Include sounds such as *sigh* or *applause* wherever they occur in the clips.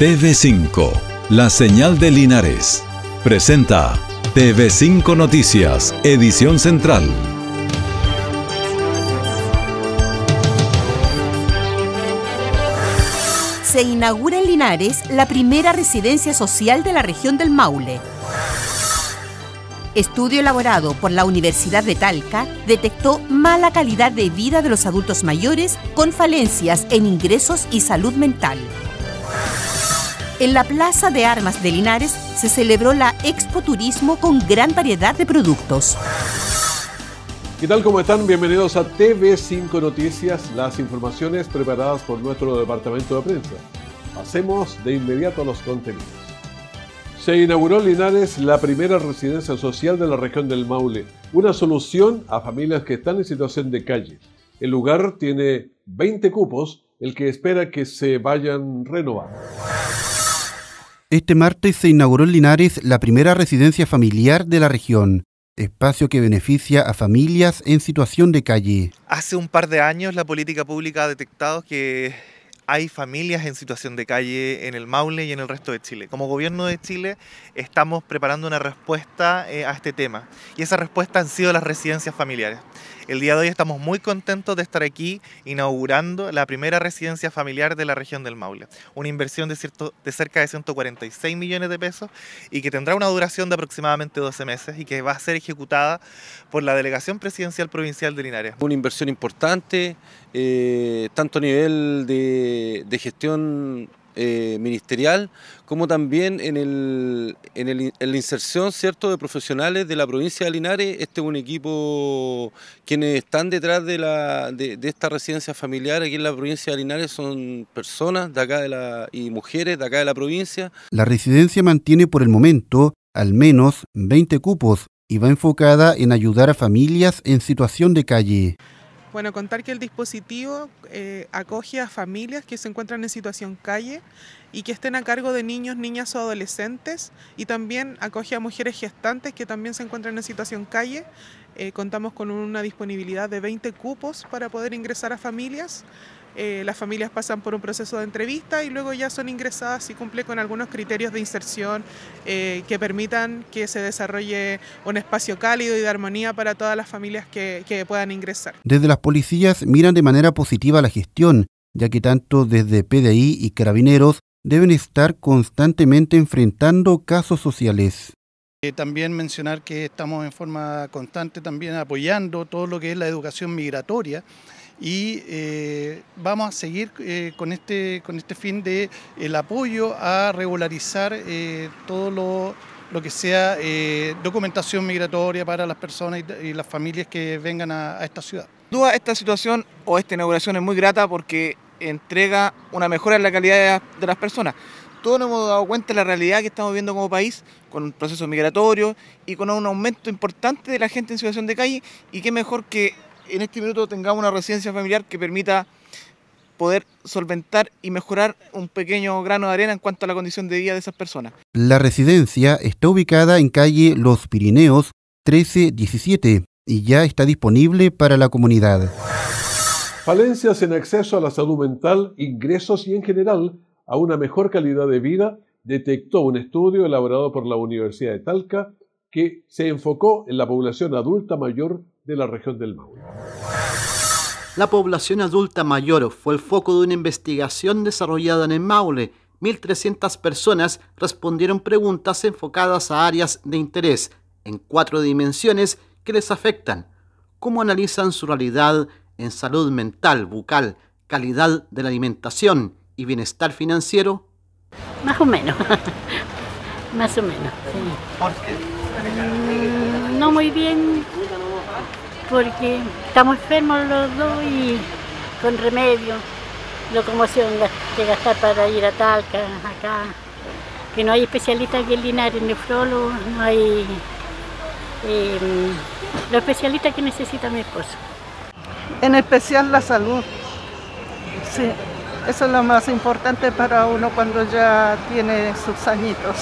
TV5, la señal de Linares. Presenta TV5 Noticias, edición central. Se inaugura en Linares la primera residencia social de la región del Maule. Estudio elaborado por la Universidad de Talca detectó mala calidad de vida de los adultos mayores con falencias en ingresos y salud mental. En la Plaza de Armas de Linares se celebró la Expo Turismo con gran variedad de productos. ¿Qué tal? ¿Cómo están? Bienvenidos a TV5 Noticias, las informaciones preparadas por nuestro departamento de prensa. Pasemos de inmediato a los contenidos. Se inauguró en Linares la primera residencia social de la región del Maule, una solución a familias que están en situación de calle. El lugar tiene 20 cupos, el que espera que se vayan renovando. Este martes se inauguró en Linares la primera residencia familiar de la región, espacio que beneficia a familias en situación de calle. Hace un par de años la política pública ha detectado que hay familias en situación de calle en el Maule y en el resto de Chile. Como gobierno de Chile estamos preparando una respuesta eh, a este tema y esa respuesta han sido las residencias familiares. El día de hoy estamos muy contentos de estar aquí inaugurando la primera residencia familiar de la región del Maule, una inversión de, de cerca de 146 millones de pesos y que tendrá una duración de aproximadamente 12 meses y que va a ser ejecutada por la Delegación Presidencial Provincial de Linares. Una inversión importante, eh, tanto a nivel de de, gestión eh, ministerial, como también en, el, en, la inserción ¿cierto? de profesionales de la provincia de Linares. Este es un equipo, quienes están detrás de, esta residencia familiar aquí en la provincia de Linares son personas de acá de la, y mujeres de acá de la provincia. La residencia mantiene por el momento al menos 20 cupos y va enfocada en ayudar a familias en situación de calle. Bueno, contar que el dispositivo eh, acoge a familias que se encuentran en situación calle y que estén a cargo de niños, niñas o adolescentes y también acoge a mujeres gestantes que también se encuentran en situación calle. Eh, contamos con una disponibilidad de 20 cupos para poder ingresar a familias. Eh, las familias pasan por un proceso de entrevista y luego ya son ingresadas y cumple con algunos criterios de inserción eh, que permitan que se desarrolle un espacio cálido y de armonía para todas las familias que, puedan ingresar. Desde las policías miran de manera positiva la gestión, ya que tanto desde PDI y carabineros deben estar constantemente enfrentando casos sociales. Eh, también mencionar que estamos en forma constante también apoyando todo lo que es la educación migratoria y eh, vamos a seguir eh, con, este, con este fin de el apoyo a regularizar eh, todo lo, que sea documentación migratoria para las personas y, las familias que vengan a, esta ciudad. duda esta situación o esta inauguración es muy grata porque entrega una mejora en la calidad de las personas todos nos hemos dado cuenta de la realidad que estamos viendo como país, con un proceso migratorio y con un aumento importante de la gente en situación de calle, y qué mejor que en este minuto tengamos una residencia familiar que permita poder solventar y mejorar un pequeño grano de arena en cuanto a la condición de vida de esas personas. La residencia está ubicada en calle Los Pirineos 1317 y ya está disponible para la comunidad. Falencias en acceso a la salud mental, ingresos y en general a una mejor calidad de vida detectó un estudio elaborado por la Universidad de Talca que se enfocó en la población adulta mayor la región del Maule. La población adulta mayor fue el foco de una investigación desarrollada en el Maule. 1.300 personas respondieron preguntas enfocadas a áreas de interés en cuatro dimensiones que les afectan. ¿Cómo analizan su realidad en salud mental, bucal, calidad de la alimentación y bienestar financiero? Más o menos. *laughs* Más o menos. ¿Por mm, no muy bien porque estamos enfermos los dos y con remedio, locomoción que gastar para ir a Talca, acá, que no hay especialistas que en Linares, nefrólogos, no hay em, los especialistas que necesita mi esposo. En especial la salud, sí, eso es lo más importante para uno cuando ya tiene sus añitos.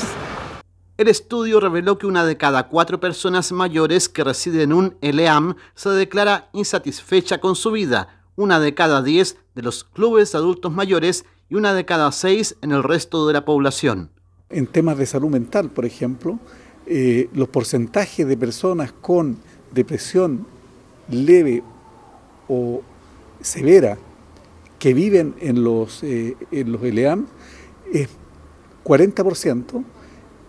El estudio reveló que una de cada cuatro personas mayores que residen en un ELEAM se declara insatisfecha con su vida, una de cada diez de los clubes adultos mayores y una de cada seis en el resto de la población. En temas de salud mental, por ejemplo, eh, los porcentajes de personas con depresión leve o severa que viven en los, eh, en los ELEAM es 40%,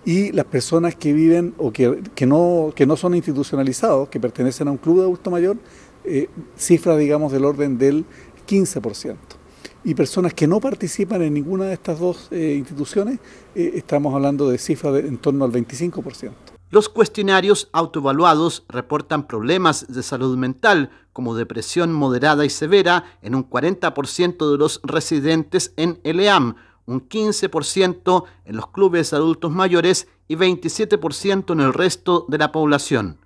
y las personas que viven o que, no, que no son institucionalizados, que pertenecen a un club de adulto mayor, eh, cifra, digamos, del orden del 15%. Y personas que no participan en ninguna de estas dos eh, instituciones, eh, estamos hablando de cifras en torno al 25%. Los cuestionarios autoevaluados reportan problemas de salud mental, como depresión moderada y severa, en un 40% de los residentes en ELEAM un 15% en los clubes adultos mayores y 27% en el resto de la población.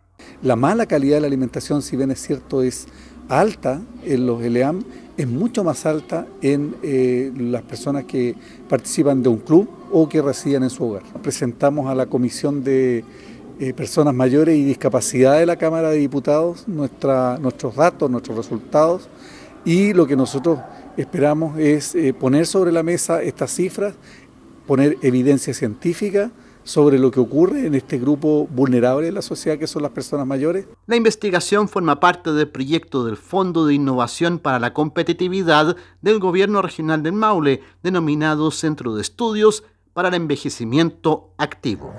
La mala calidad de la alimentación, si bien es cierto, es alta en los ELEAM, es mucho más alta en eh, las personas que participan de un club o que residen en su hogar. Presentamos a la Comisión de eh, Personas Mayores y Discapacidad de la Cámara de Diputados nuestros datos, nuestros resultados y lo que nosotros esperamos es eh, poner sobre la mesa estas cifras, poner evidencia científica sobre lo que ocurre en este grupo vulnerable de la sociedad que son las personas mayores. La investigación forma parte del proyecto del Fondo de Innovación para la Competitividad del Gobierno Regional del Maule, denominado Centro de Estudios para el Envejecimiento Activo.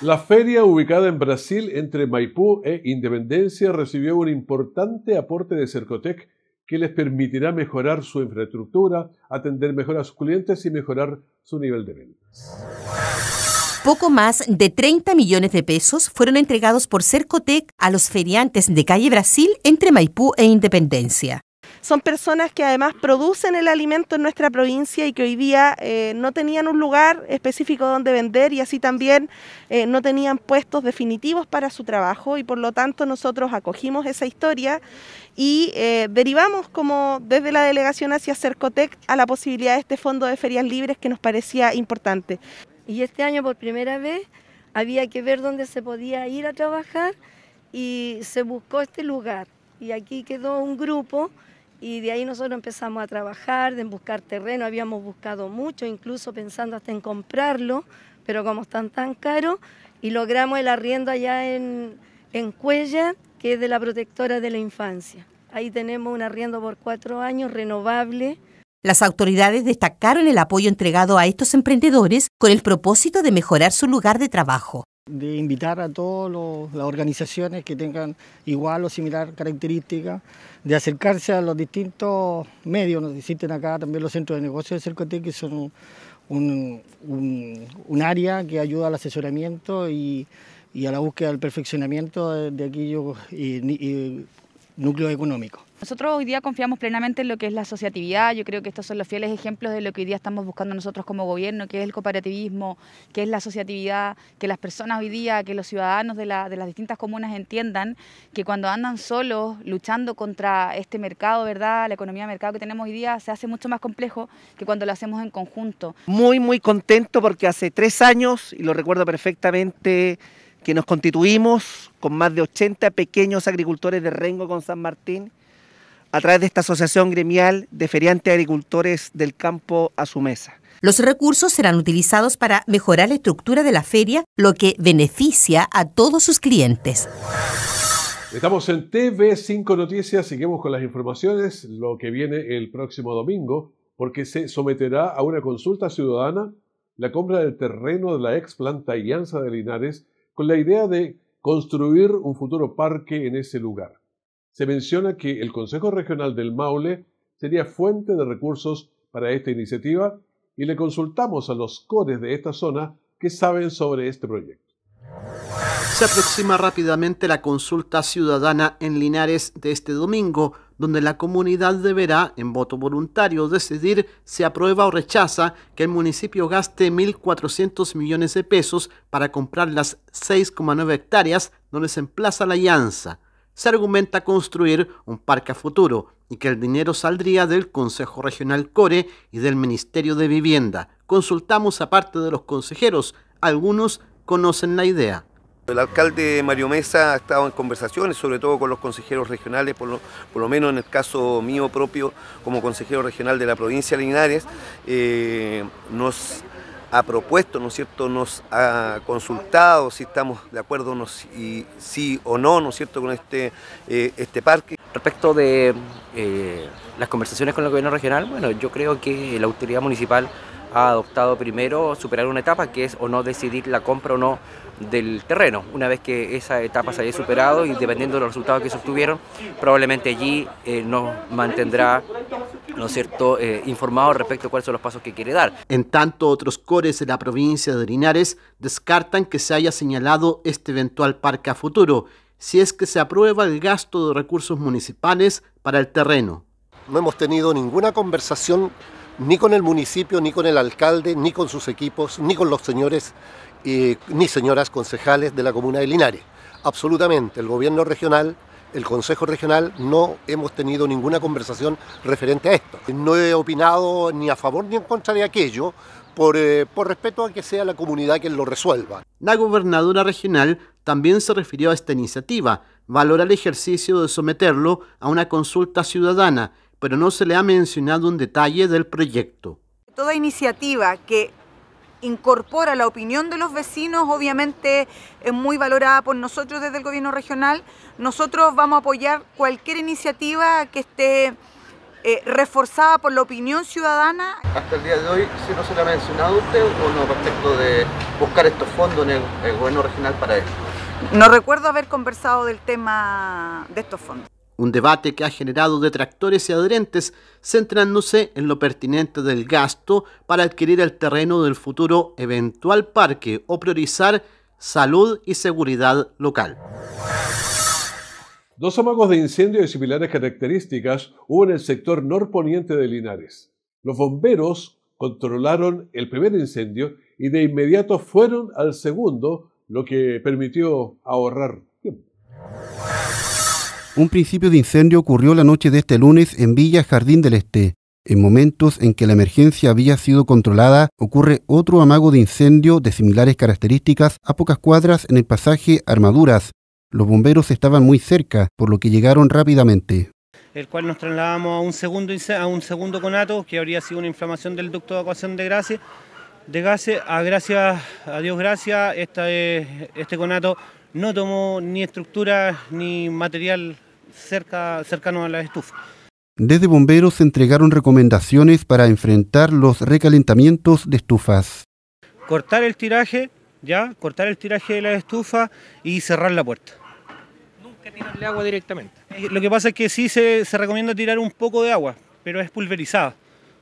La feria ubicada en Brasil entre Maipú e Independencia recibió un importante aporte de Cercotec que les permitirá mejorar su infraestructura, atender mejor a sus clientes y mejorar su nivel de ventas. Poco más de 30 millones de pesos fueron entregados por Cercotec a los feriantes de calle Brasil entre Maipú e Independencia. Son personas que además producen el alimento en nuestra provincia y que hoy día eh, no tenían un lugar específico donde vender y así también eh, no tenían puestos definitivos para su trabajo y por lo tanto nosotros acogimos esa historia y eh, derivamos como desde la delegación hacia Cercotec a la posibilidad de este fondo de ferias libres que nos parecía importante. Y este año por primera vez había que ver dónde se podía ir a trabajar y se buscó este lugar. Y aquí quedó un grupo y de ahí nosotros empezamos a trabajar, en buscar terreno, habíamos buscado mucho, incluso pensando hasta en comprarlo, pero como están tan caros, y logramos el arriendo allá en, en Cuella, que es de la protectora de la infancia. Ahí tenemos un arriendo por cuatro años renovable. Las autoridades destacaron el apoyo entregado a estos emprendedores con el propósito de mejorar su lugar de trabajo de invitar a todas las organizaciones que tengan igual o similar características, de acercarse a los distintos medios, nos existen acá también los centros de negocios de Cercotec, que son un, área que ayuda al asesoramiento y, a la búsqueda del perfeccionamiento de, aquellos eh, eh, núcleo económico. Nosotros hoy día confiamos plenamente en lo que es la asociatividad, yo creo que estos son los fieles ejemplos de lo que hoy día estamos buscando nosotros como gobierno, que es el cooperativismo, que es la asociatividad, que las personas hoy día, que los ciudadanos de, de las distintas comunas entiendan que cuando andan solos luchando contra este mercado, ¿verdad? La economía de mercado que tenemos hoy día se hace mucho más complejo que cuando lo hacemos en conjunto. Muy, muy contento porque hace tres años, y lo recuerdo perfectamente, que nos constituimos con más de 80 pequeños agricultores de Rengo con San Martín a través de esta asociación gremial de feriantes agricultores del campo a su mesa. Los recursos serán utilizados para mejorar la estructura de la feria, lo que beneficia a todos sus clientes. Estamos en TV5 Noticias, seguimos con las informaciones, lo que viene el próximo domingo, porque se someterá a una consulta ciudadana la compra del terreno de la ex planta Alianza de Linares con la idea de construir un futuro parque en ese lugar. Se menciona que el Consejo Regional del Maule sería fuente de recursos para esta iniciativa y le consultamos a los cores de esta zona que saben sobre este proyecto. Se aproxima rápidamente la consulta ciudadana en Linares de este domingo donde la comunidad deberá, en voto voluntario, decidir si aprueba o rechaza que el municipio gaste 1.400 millones de pesos para comprar las 6,9 hectáreas donde se emplaza la llanza. Se argumenta construir un parque a futuro y que el dinero saldría del Consejo Regional Core y del Ministerio de Vivienda. Consultamos a parte de los consejeros, algunos conocen la idea. El alcalde Mario Mesa ha estado en conversaciones, sobre todo con los consejeros regionales, por lo, menos en el caso mío propio como consejero regional de la provincia de Linares, eh, nos ha propuesto, ¿no cierto?, nos ha consultado si estamos de acuerdo no, sí o no, ¿no es cierto?, con este, eh, este parque. Respecto de eh, las conversaciones con el gobierno regional, bueno, yo creo que la autoridad municipal ha adoptado primero superar una etapa que es o no decidir la compra o no del terreno. Una vez que esa etapa se haya superado y dependiendo de los resultados que se obtuvieron, probablemente allí eh, nos mantendrá ¿no cierto?, eh, informado respecto a cuáles son los pasos que quiere dar. En tanto, otros cores de la provincia de Linares descartan que se haya señalado este eventual parque a futuro, si es que se aprueba el gasto de recursos municipales para el terreno. No hemos tenido ninguna conversación ni con el municipio, ni con el alcalde, ni con sus equipos, ni con los señores eh, ni señoras concejales de la comuna de Linares. Absolutamente, el gobierno regional, el consejo regional, no hemos tenido ninguna conversación referente a esto. No he opinado ni a favor ni en contra de aquello, por, eh, por respeto a que sea la comunidad quien lo resuelva. La gobernadora regional también se refirió a esta iniciativa, valora el ejercicio de someterlo a una consulta ciudadana pero no se le ha mencionado un detalle del proyecto. Toda iniciativa que incorpora la opinión de los vecinos, obviamente es muy valorada por nosotros desde el gobierno regional. Nosotros vamos a apoyar cualquier iniciativa que esté eh, reforzada por la opinión ciudadana. Hasta el día de hoy, si no se le ha mencionado usted o no respecto de buscar estos fondos en el, el gobierno regional para esto. No recuerdo haber conversado del tema de estos fondos un debate que ha generado detractores y adherentes, centrándose en lo pertinente del gasto para adquirir el terreno del futuro eventual parque o priorizar salud y seguridad local. Dos amagos de incendio de similares características hubo en el sector norponiente de Linares. Los bomberos controlaron el primer incendio y de inmediato fueron al segundo, lo que permitió ahorrar tiempo. Un principio de incendio ocurrió la noche de este lunes en Villa Jardín del Este. En momentos en que la emergencia había sido controlada, ocurre otro amago de incendio de similares características a pocas cuadras en el pasaje Armaduras. Los bomberos estaban muy cerca, por lo que llegaron rápidamente el cual nos trasladamos a un segundo, a un segundo conato, que habría sido una inflamación del ducto de evacuación de gases. De a, gracias, a Dios gracias, este, este conato no tomó ni estructura ni material cerca, cercano a la estufa. Desde bomberos se entregaron recomendaciones para enfrentar los recalentamientos de estufas. Cortar el tiraje, ya, cortar el tiraje de la estufa y cerrar la puerta. Nunca tirarle agua directamente. Eh, lo que pasa es que sí se, recomienda tirar un poco de agua, pero es pulverizada.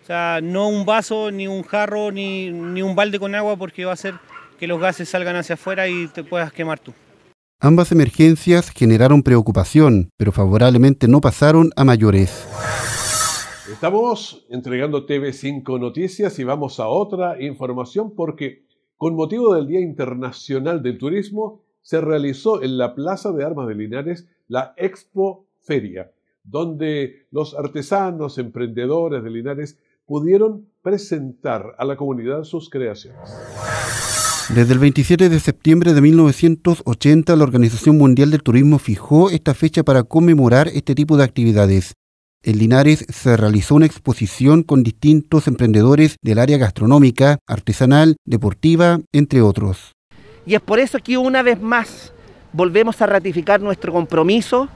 O sea, no un vaso, ni un jarro, ni, ni un balde con agua porque va a hacer que los gases salgan hacia afuera y te puedas quemar tú. Ambas emergencias generaron preocupación, pero favorablemente no pasaron a mayores. Estamos entregando TV5 Noticias y vamos a otra información porque con motivo del Día Internacional del Turismo se realizó en la Plaza de Armas de Linares la Expo Feria, donde los artesanos, emprendedores de Linares pudieron presentar a la comunidad sus creaciones. Desde el 27 de septiembre de 1980, la Organización Mundial del Turismo fijó esta fecha para conmemorar este tipo de actividades. En Linares se realizó una exposición con distintos emprendedores del área gastronómica, artesanal, deportiva, entre otros. Y es por eso que una vez más volvemos a ratificar nuestro compromiso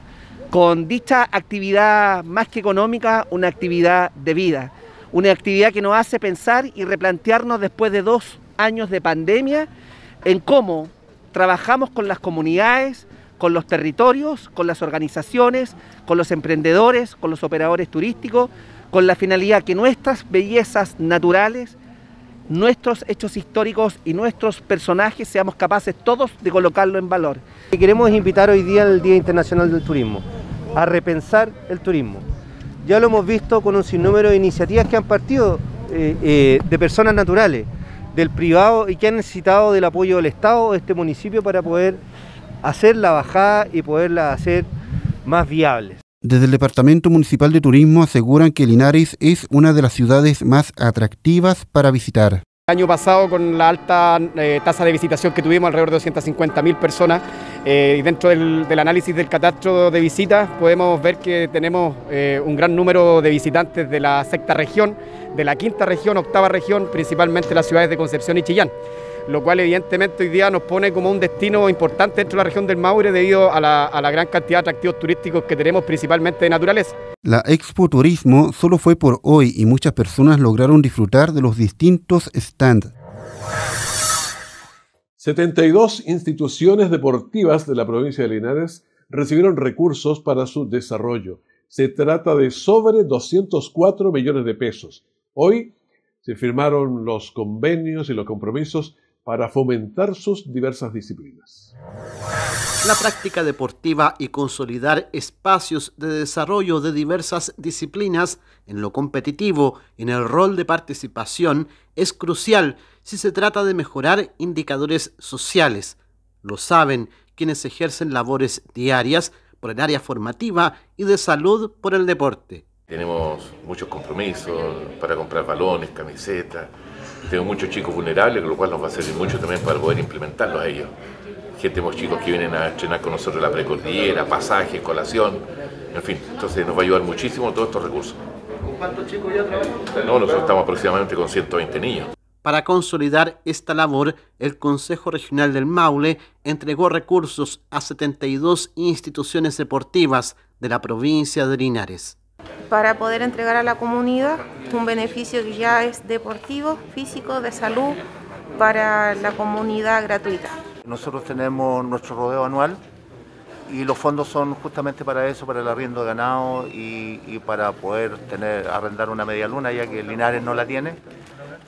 con dicha actividad más que económica, una actividad de vida, una actividad que nos hace pensar y replantearnos después de dos años de pandemia en cómo trabajamos con las comunidades, con los territorios, con las organizaciones, con los emprendedores, con los operadores turísticos, con la finalidad que nuestras bellezas naturales, nuestros hechos históricos y nuestros personajes seamos capaces todos de colocarlo en valor. Y queremos invitar hoy día al Día Internacional del Turismo, a repensar el turismo. Ya lo hemos visto con un sinnúmero de iniciativas que han partido eh, eh, de personas naturales del privado y que han necesitado del apoyo del Estado de este municipio para poder hacer la bajada y poderla hacer más viable. Desde el Departamento Municipal de Turismo aseguran que Linares es una de las ciudades más atractivas para visitar. El año pasado, con la alta eh, tasa de visitación que tuvimos, alrededor de 250.000 personas, eh, y dentro del, análisis del catastro de visitas podemos ver que tenemos eh, un gran número de visitantes de la sexta región, de la quinta región, octava región, principalmente las ciudades de Concepción y Chillán lo cual evidentemente hoy día nos pone como un destino importante dentro de la región del Maure debido a la, a la gran cantidad de atractivos turísticos que tenemos principalmente de naturaleza. La Expo Turismo solo fue por hoy y muchas personas lograron disfrutar de los distintos stands. 72 instituciones deportivas de la provincia de Linares recibieron recursos para su desarrollo. Se trata de sobre 204 millones de pesos. Hoy se firmaron los convenios y los compromisos para fomentar sus diversas disciplinas. La práctica deportiva y consolidar espacios de desarrollo de diversas disciplinas en lo competitivo, en el rol de participación, es crucial si se trata de mejorar indicadores sociales. Lo saben quienes ejercen labores diarias por el área formativa y de salud por el deporte. Tenemos muchos compromisos para comprar balones, camisetas, tengo muchos chicos vulnerables, con lo cual nos va a servir mucho también para poder implementarlos a ellos. Gente, tenemos chicos que vienen a entrenar con nosotros la precordillera, pasaje, colación, en fin. Entonces nos va a ayudar muchísimo todos estos recursos. ¿Con cuántos chicos ya trabajan? No, nosotros estamos aproximadamente con 120 niños. Para consolidar esta labor, el Consejo Regional del Maule entregó recursos a 72 instituciones deportivas de la provincia de Linares para poder entregar a la comunidad un beneficio que ya es deportivo, físico, de salud para la comunidad gratuita. Nosotros tenemos nuestro rodeo anual y los fondos son justamente para eso, para el arriendo de ganado y, para poder tener, arrendar una media luna, ya que Linares no la tiene.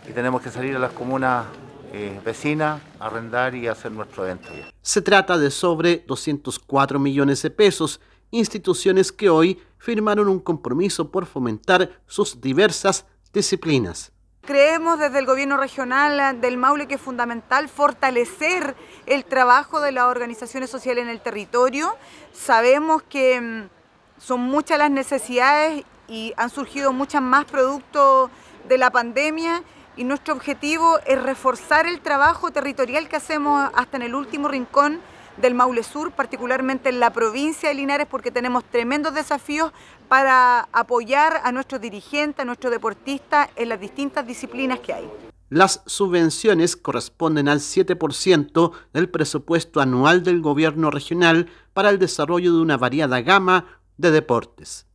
Y tenemos que salir a las comunas eh, vecinas, arrendar y hacer nuestro evento. Se trata de sobre 204 millones de pesos instituciones que hoy firmaron un compromiso por fomentar sus diversas disciplinas. Creemos desde el gobierno regional ah, del Maule que es fundamental fortalecer el trabajo de las organizaciones sociales en el territorio. Sabemos que mm, son muchas las necesidades y han surgido muchas más producto de la pandemia y nuestro objetivo es reforzar el trabajo territorial que hacemos hasta en el último rincón del Maule Sur, particularmente en la provincia de Linares, porque tenemos tremendos desafíos para apoyar a nuestro dirigente, a nuestro deportista en las distintas disciplinas que hay. Las subvenciones corresponden al 7% del presupuesto anual del gobierno regional para el desarrollo de una variada gama de deportes.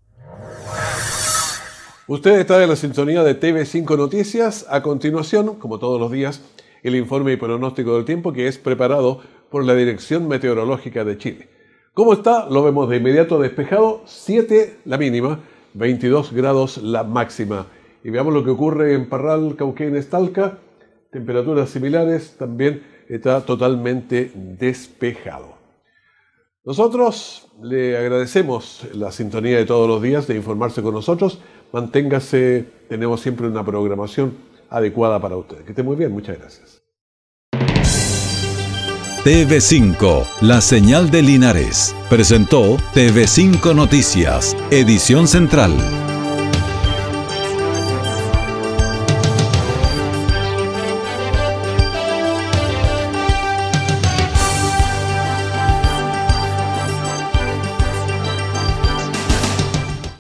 Usted está en la sintonía de TV5 Noticias. A continuación, como todos los días, el informe y pronóstico del tiempo que es preparado por la Dirección Meteorológica de Chile. ¿Cómo está? Lo vemos de inmediato despejado, 7 la mínima, 22 grados la máxima. Y veamos lo que ocurre en Parral, Cauquén, Estalca, temperaturas similares, también está totalmente despejado. Nosotros le agradecemos la sintonía de todos los días, de informarse con nosotros. Manténgase, tenemos siempre una programación adecuada para usted. Que esté muy bien, muchas gracias. TV5, la señal de Linares, presentó TV5 Noticias, edición central.